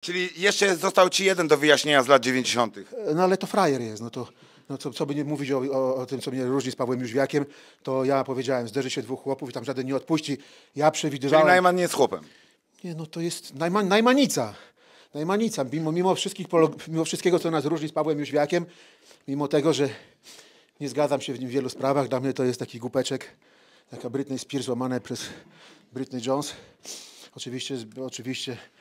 Czyli jeszcze został ci jeden do wyjaśnienia z lat 90. E, no ale to frajer jest, no to no co, co by nie mówić o, o, o, tym, co mnie różni z Pawłem Jóźwiakiem, to ja powiedziałem, zderzy się dwóch chłopów i tam żaden nie odpuści. Ja przewidywałem... Czyli Najman nie jest chłopem. Nie, no to jest najma, najmanica. Najmanica. Mimo, mimo, wszystkich, mimo wszystkiego, co nas różni z Pawłem Jóźwiakiem, mimo tego, że nie zgadzam się w nim w wielu sprawach, dla mnie to jest taki głupeczek, taka Britney Spears łamane przez Britney Jones. Oczywiście, oczywiście